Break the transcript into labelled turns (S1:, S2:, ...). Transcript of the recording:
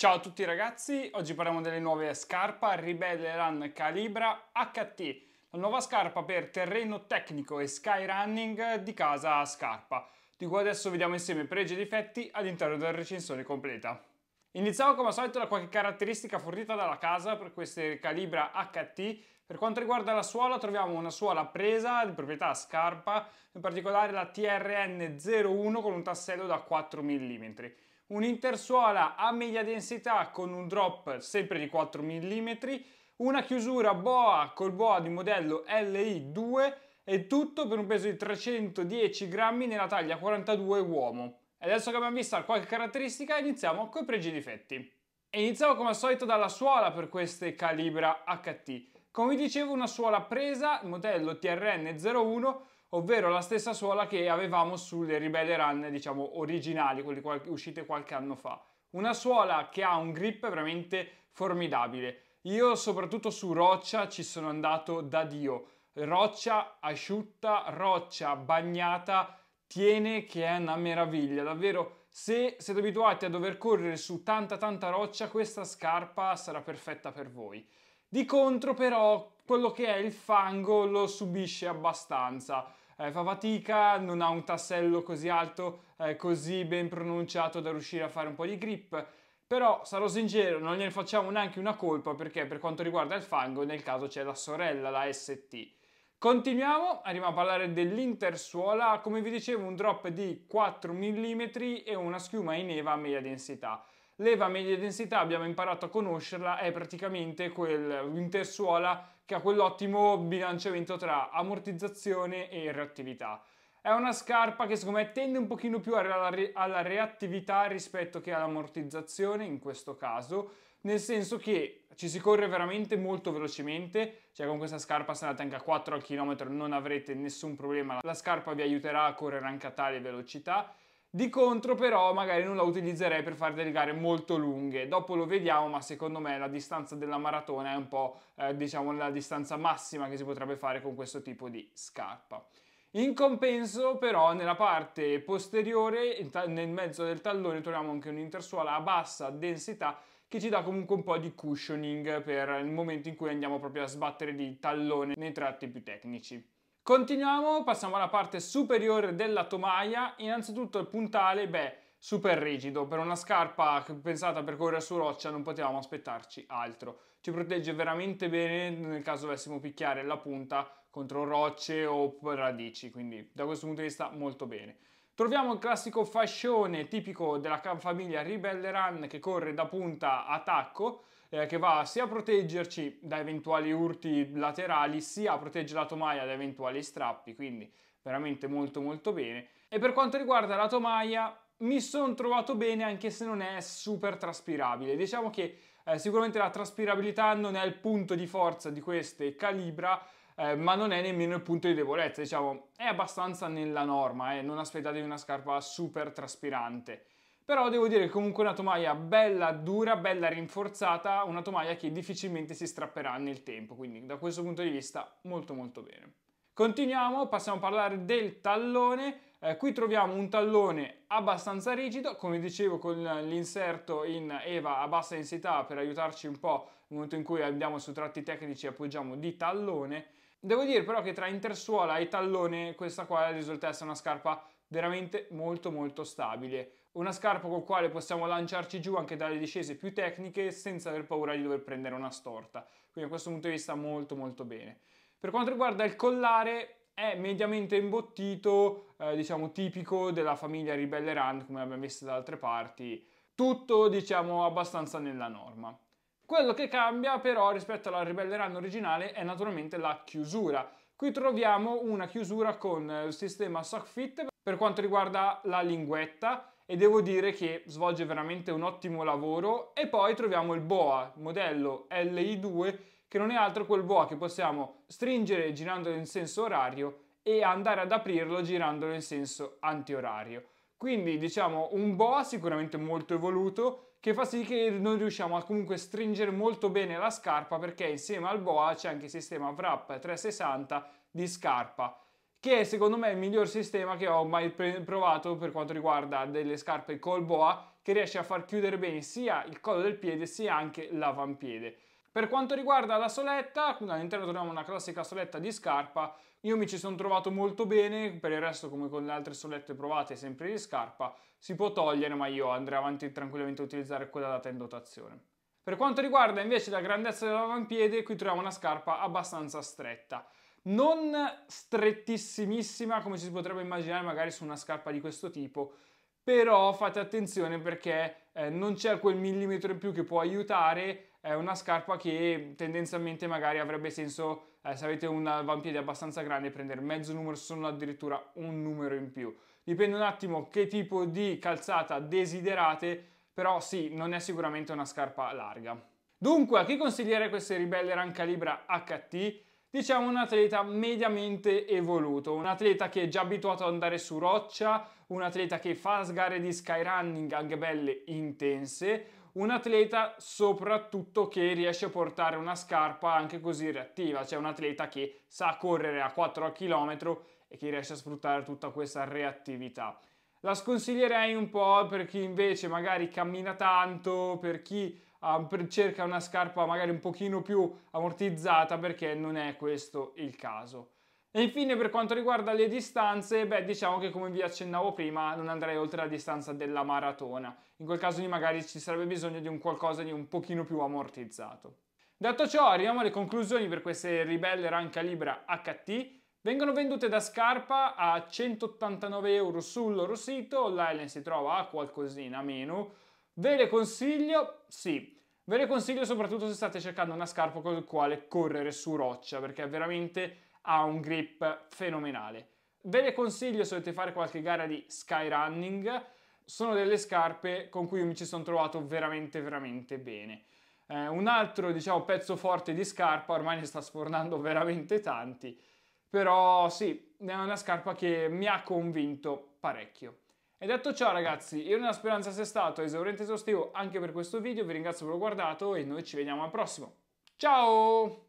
S1: Ciao a tutti ragazzi, oggi parliamo delle nuove scarpe Ribelle Run Calibra HT, la nuova scarpa per terreno tecnico e skyrunning di casa Scarpa, di cui adesso vediamo insieme pregi e difetti all'interno della recensione completa. Iniziamo come al solito da qualche caratteristica fornita dalla casa per queste Calibra HT. Per quanto riguarda la suola troviamo una suola presa di proprietà scarpa, in particolare la TRN01 con un tassello da 4 mm un'intersuola a media densità con un drop sempre di 4 mm, una chiusura boa col boa di modello LI2 e tutto per un peso di 310 grammi nella taglia 42 uomo. E adesso che abbiamo visto qualche caratteristica iniziamo con i pregi e difetti. iniziamo come al solito dalla suola per queste Calibra HT. Come vi dicevo una suola presa, modello TRN01, ovvero la stessa suola che avevamo sulle Ribelle Run, diciamo, originali, quelle qual uscite qualche anno fa. Una suola che ha un grip veramente formidabile. Io soprattutto su roccia ci sono andato da Dio. Roccia asciutta, roccia bagnata, tiene che è una meraviglia, davvero. Se siete abituati a dover correre su tanta tanta roccia, questa scarpa sarà perfetta per voi. Di contro però quello che è il fango lo subisce abbastanza. Eh, fa fatica, non ha un tassello così alto, eh, così ben pronunciato da riuscire a fare un po' di grip. Però sarò sincero, non gliene facciamo neanche una colpa perché per quanto riguarda il fango nel caso c'è la sorella, la ST. Continuiamo, arriviamo a parlare dell'intersuola, come vi dicevo un drop di 4 mm e una schiuma in eva a media densità leva media densità abbiamo imparato a conoscerla, è praticamente quell'intersuola che ha quell'ottimo bilanciamento tra ammortizzazione e reattività. È una scarpa che secondo me tende un pochino più alla, reattività rispetto che all'ammortizzazione in questo caso, nel senso che ci si corre veramente molto velocemente, cioè con questa scarpa se andate anche a 4 km non avrete nessun problema, la scarpa vi aiuterà a correre anche a tale velocità di contro però magari non la utilizzerei per fare delle gare molto lunghe, dopo lo vediamo ma secondo me la distanza della maratona è un po' eh, diciamo la distanza massima che si potrebbe fare con questo tipo di scarpa. In compenso però nella parte posteriore, nel mezzo del tallone, troviamo anche un'intersuola a bassa densità che ci dà comunque un po' di cushioning per il momento in cui andiamo proprio a sbattere di tallone nei tratti più tecnici. Continuiamo, passiamo alla parte superiore della tomaia. Innanzitutto il puntale, beh, super rigido. Per una scarpa pensata per correre su roccia non potevamo aspettarci altro. Ci protegge veramente bene nel caso dovessimo picchiare la punta contro rocce o radici, quindi da questo punto di vista molto bene. Troviamo il classico fascione tipico della famiglia Rebel Run che corre da punta a tacco, eh, che va sia a proteggerci da eventuali urti laterali, sia a proteggere la tomaia da eventuali strappi, quindi veramente molto molto bene. E per quanto riguarda la tomaia, mi sono trovato bene anche se non è super traspirabile. Diciamo che eh, sicuramente la traspirabilità non è il punto di forza di queste Calibra, eh, ma non è nemmeno il punto di debolezza, diciamo, è abbastanza nella norma, eh, non aspettatevi una scarpa super traspirante. Però devo dire che comunque è una tomaia bella dura, bella rinforzata, una tomaia che difficilmente si strapperà nel tempo, quindi da questo punto di vista molto molto bene. Continuiamo, passiamo a parlare del tallone. Eh, qui troviamo un tallone abbastanza rigido, come dicevo con l'inserto in EVA a bassa densità per aiutarci un po' nel momento in cui andiamo su tratti tecnici e appoggiamo di tallone. Devo dire però che tra intersuola e tallone questa qua risulta essere una scarpa veramente molto molto stabile. Una scarpa con quale possiamo lanciarci giù anche dalle discese più tecniche senza aver paura di dover prendere una storta. Quindi da questo punto di vista molto molto bene. Per quanto riguarda il collare è mediamente imbottito, eh, diciamo tipico della famiglia Ribelle Rand come abbiamo visto da altre parti. Tutto diciamo abbastanza nella norma. Quello che cambia però rispetto alla Rebelle Run originale è naturalmente la chiusura. Qui troviamo una chiusura con il sistema sock fit per quanto riguarda la linguetta e devo dire che svolge veramente un ottimo lavoro e poi troviamo il boa modello LI2 che non è altro quel boa che possiamo stringere girandolo in senso orario e andare ad aprirlo girandolo in senso antiorario. Quindi diciamo un boa sicuramente molto evoluto che fa sì che non riusciamo a comunque stringere molto bene la scarpa perché insieme al boa c'è anche il sistema wrap 360 di scarpa che è secondo me il miglior sistema che ho mai provato per quanto riguarda delle scarpe col boa che riesce a far chiudere bene sia il collo del piede sia anche l'avampiede per quanto riguarda la soletta, all'interno troviamo una classica soletta di scarpa, io mi ci sono trovato molto bene, per il resto come con le altre solette provate sempre di scarpa, si può togliere ma io andrei avanti tranquillamente a utilizzare quella data in dotazione. Per quanto riguarda invece la grandezza dell'avampiede, qui troviamo una scarpa abbastanza stretta. Non strettissimissima come si potrebbe immaginare magari su una scarpa di questo tipo, però fate attenzione perché eh, non c'è quel millimetro in più che può aiutare è una scarpa che tendenzialmente magari avrebbe senso eh, se avete un avampiede abbastanza grande prendere mezzo numero se sono addirittura un numero in più dipende un attimo che tipo di calzata desiderate però sì non è sicuramente una scarpa larga dunque a chi consigliere queste ribelle Run Calibra HT diciamo un atleta mediamente evoluto, un atleta che è già abituato ad andare su roccia, un atleta che fa sgare di skyrunning anche belle intense, un atleta soprattutto che riesce a portare una scarpa anche così reattiva, cioè un atleta che sa correre a 4 km e che riesce a sfruttare tutta questa reattività. La sconsiglierei un po' per chi invece magari cammina tanto, per chi ehm, cerca una scarpa magari un pochino più ammortizzata perché non è questo il caso. E infine per quanto riguarda le distanze, beh diciamo che come vi accennavo prima non andrei oltre la distanza della maratona, in quel caso magari ci sarebbe bisogno di un qualcosa di un pochino più ammortizzato. Detto ciò arriviamo alle conclusioni per queste ribelle Ranca Libra HT, vengono vendute da scarpa a 189 euro sul loro sito, l'Island si trova a qualcosina meno, ve le consiglio? Sì. Ve le consiglio soprattutto se state cercando una scarpa con la quale correre su roccia, perché veramente ha un grip fenomenale. Ve le consiglio se volete fare qualche gara di skyrunning, sono delle scarpe con cui mi ci sono trovato veramente veramente bene. Eh, un altro diciamo, pezzo forte di scarpa, ormai ne sta sfornando veramente tanti, però sì, è una scarpa che mi ha convinto parecchio. E detto ciò ragazzi, io nella speranza sia stato esauriente esaustivo anche per questo video, vi ringrazio per aver guardato e noi ci vediamo al prossimo. Ciao!